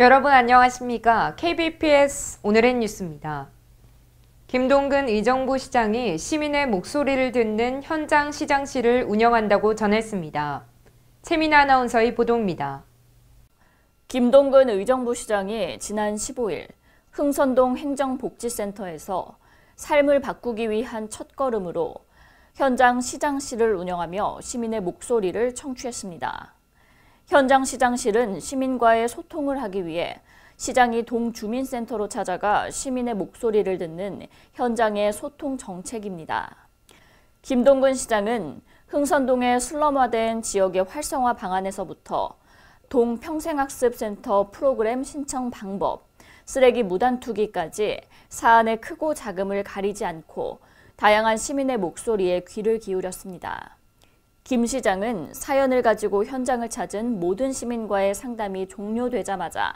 여러분 안녕하십니까? KBPS 오늘의 뉴스입니다. 김동근 의정부 시장이 시민의 목소리를 듣는 현장 시장실을 운영한다고 전했습니다. 채민아 아나운서의 보도입니다. 김동근 의정부 시장이 지난 15일 흥선동 행정복지센터에서 삶을 바꾸기 위한 첫걸음으로 현장 시장실을 운영하며 시민의 목소리를 청취했습니다. 현장 시장실은 시민과의 소통을 하기 위해 시장이 동주민센터로 찾아가 시민의 목소리를 듣는 현장의 소통 정책입니다. 김동근 시장은 흥선동의 슬럼화된 지역의 활성화 방안에서부터 동평생학습센터 프로그램 신청 방법, 쓰레기 무단 투기까지 사안의 크고 작음을 가리지 않고 다양한 시민의 목소리에 귀를 기울였습니다. 김 시장은 사연을 가지고 현장을 찾은 모든 시민과의 상담이 종료되자마자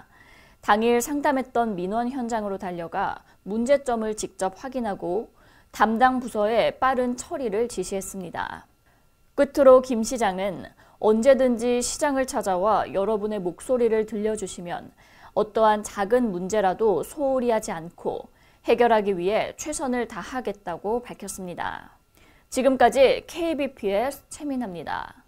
당일 상담했던 민원 현장으로 달려가 문제점을 직접 확인하고 담당 부서에 빠른 처리를 지시했습니다. 끝으로 김 시장은 언제든지 시장을 찾아와 여러분의 목소리를 들려주시면 어떠한 작은 문제라도 소홀히 하지 않고 해결하기 위해 최선을 다하겠다고 밝혔습니다. 지금까지 KBPS 최민아입니다.